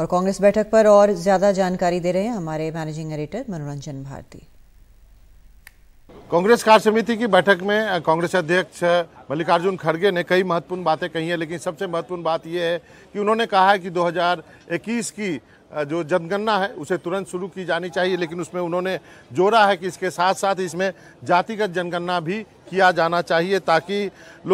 और कांग्रेस बैठक पर और ज्यादा जानकारी दे रहे हैं हमारे मैनेजिंग एडिटर मनोरंजन भारती कांग्रेस कार्य समिति की बैठक में कांग्रेस अध्यक्ष मल्लिकार्जुन खड़गे ने कई महत्वपूर्ण बातें कही हैं लेकिन सबसे महत्वपूर्ण बात यह है कि उन्होंने कहा है कि 2021 की जो जनगणना है उसे तुरंत शुरू की जानी चाहिए लेकिन उसमें उन्होंने जोड़ा है कि इसके साथ साथ इसमें जातिगत जनगणना भी किया जाना चाहिए ताकि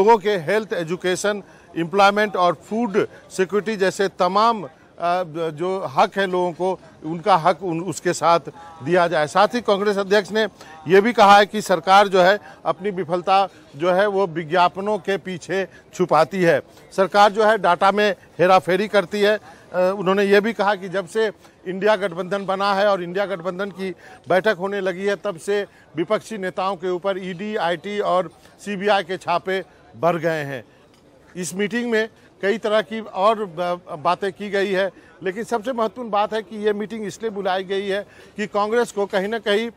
लोगों के हेल्थ एजुकेशन एम्प्लॉयमेंट और फूड सिक्योरिटी जैसे तमाम जो हक है लोगों को उनका हक उन, उसके साथ दिया जाए साथ ही कांग्रेस अध्यक्ष ने यह भी कहा है कि सरकार जो है अपनी विफलता जो है वो विज्ञापनों के पीछे छुपाती है सरकार जो है डाटा में हेराफेरी करती है उन्होंने ये भी कहा कि जब से इंडिया गठबंधन बना है और इंडिया गठबंधन की बैठक होने लगी है तब से विपक्षी नेताओं के ऊपर ईडी आईटी और सीबीआई के छापे बढ़ गए हैं इस मीटिंग में कई तरह की और बातें की गई है लेकिन सबसे महत्वपूर्ण बात है कि ये मीटिंग इसलिए बुलाई गई है कि कांग्रेस को कहीं ना कहीं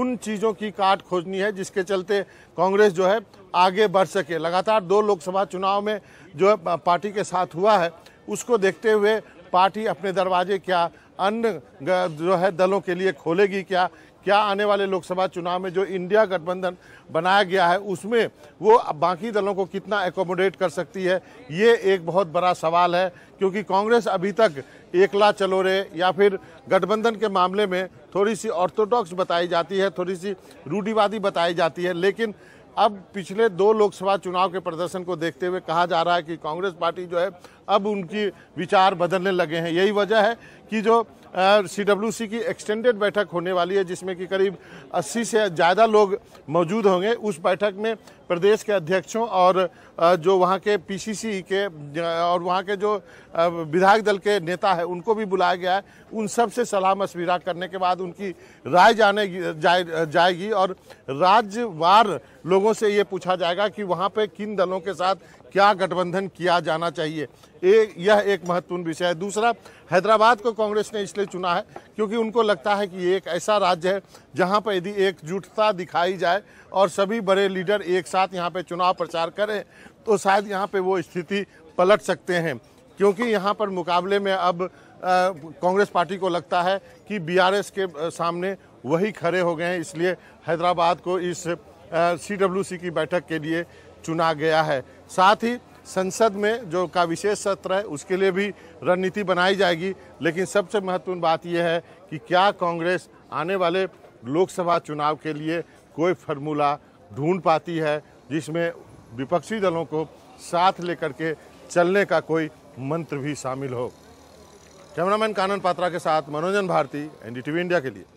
उन चीज़ों की काट खोजनी है जिसके चलते कांग्रेस जो है आगे बढ़ सके लगातार दो लोकसभा चुनाव में जो पार्टी के साथ हुआ है उसको देखते हुए पार्टी अपने दरवाजे क्या अन्य जो है दलों के लिए खोलेगी क्या क्या आने वाले लोकसभा चुनाव में जो इंडिया गठबंधन बनाया गया है उसमें वो बाकी दलों को कितना एकोमोडेट कर सकती है ये एक बहुत बड़ा सवाल है क्योंकि कांग्रेस अभी तक एकला चलो रहे या फिर गठबंधन के मामले में थोड़ी सी ऑर्थोडॉक्स बताई जाती है थोड़ी सी रूढ़ीवादी बताई जाती है लेकिन अब पिछले दो लोकसभा चुनाव के प्रदर्शन को देखते हुए कहा जा रहा है कि कांग्रेस पार्टी जो है अब उनकी विचार बदलने लगे हैं यही वजह है कि जो सी डब्ल्यू सी की एक्सटेंडेड बैठक होने वाली है जिसमें कि करीब 80 से ज़्यादा लोग मौजूद होंगे उस बैठक में प्रदेश के अध्यक्षों और जो वहाँ के पीसीसी के और वहाँ के जो विधायक दल के नेता है उनको भी बुलाया गया है उन सब से सलाह मशविरा करने के बाद उनकी राय जाने जाए, जाएगी और राज्यवार लोगों से ये पूछा जाएगा कि वहाँ पे किन दलों के साथ क्या गठबंधन किया जाना चाहिए ए, यह एक महत्वपूर्ण विषय है दूसरा हैदराबाद को कांग्रेस ने इसलिए चुना है क्योंकि उनको लगता है कि ये एक ऐसा राज्य है जहाँ पर यदि एकजुटता दिखाई जाए और सभी बड़े लीडर एक साथ यहाँ पर चुनाव प्रचार करें तो शायद यहाँ पर वो स्थिति पलट सकते हैं क्योंकि यहाँ पर मुकाबले में अब कांग्रेस पार्टी को लगता है कि बी के सामने वही खड़े हो गए हैं इसलिए हैदराबाद को इस सी की बैठक के लिए चुना गया है साथ ही संसद में जो का विशेष सत्र है उसके लिए भी रणनीति बनाई जाएगी लेकिन सबसे महत्वपूर्ण बात यह है कि क्या कांग्रेस आने वाले लोकसभा चुनाव के लिए कोई फार्मूला ढूंढ पाती है जिसमें विपक्षी दलों को साथ लेकर के चलने का कोई मंत्र भी शामिल हो कैमरामैन कानन पात्रा के साथ मनोरंजन भारती एनडीटीवी इंडिया के लिए